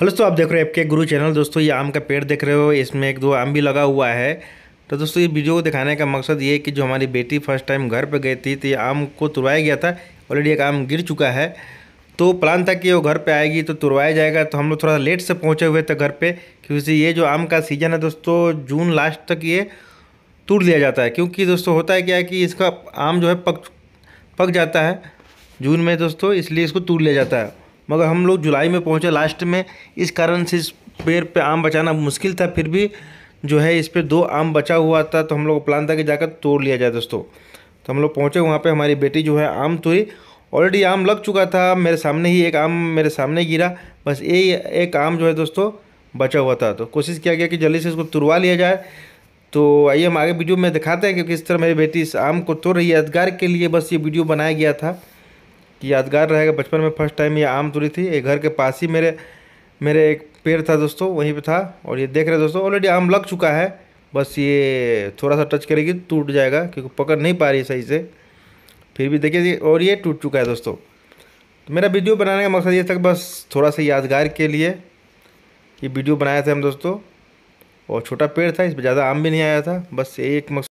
hello दोस्तों आप देख रहे हो आपके गुरु चैनल दोस्तों ये आम का पेड़ देख रहे हो इसमें एक दो आम भी लगा हुआ है तो दोस्तों ये वीडियो को दिखाने का मकसद ये है कि जो हमारी बेटी फर्स्ट टाइम घर पर गई थी तो ये आम को तुरवाया गया था ऑलरेडी एक आम गिर चुका है तो प्लान था कि वो घर पे आएगी तो तुरवाया जाएगा तो हम लोग थोड़ा लेट से पहुँचे हुए थे घर पर क्योंकि ये जो आम का सीज़न है दोस्तों जून लास्ट तक ये तोड़ दिया जाता है क्योंकि दोस्तों होता है क्या है कि इसका आम जो है पक पक जाता है जून में दोस्तों इसलिए इसको तोड़ लिया जाता है मगर हम लोग जुलाई में पहुँचे लास्ट में इस कारण से इस पेड़ पे आम बचाना मुश्किल था फिर भी जो है इस पर दो आम बचा हुआ था तो हम लोग प्लान था कि जाकर तोड़ लिया जाए दोस्तों तो हम लोग पहुँचे वहाँ पर हमारी बेटी जो है आम तोड़ी ऑलरेडी आम लग चुका था मेरे सामने ही एक आम मेरे सामने गिरा बस ये एक आम जो है दोस्तों बचा हुआ था तो कोशिश किया गया कि जल्दी से इसको तुरवा लिया जाए तो आइए हम आगे वीडियो में दिखाते हैं कि किस तरह मेरी बेटी इस आम को तोड़ रही है यादगार के लिए बस ये वीडियो बनाया गया था कि यादगार रहेगा बचपन में फर्स्ट टाइम ये आम तोड़ी थी ये घर के पास ही मेरे मेरे एक पेड़ था दोस्तों वहीं पे था और ये देख रहे दोस्तों ऑलरेडी आम लग चुका है बस ये थोड़ा सा टच करेगी टूट जाएगा क्योंकि पकड़ नहीं पा रही सही से फिर भी देखिए और ये टूट चुका है दोस्तों तो मेरा वीडियो बनाने का मकसद ये था बस थोड़ा सा यादगार के लिए ये वीडियो बनाया था हम दोस्तों और छोटा पेड़ था इस पर ज़्यादा आम भी नहीं आया था बस एक मकसद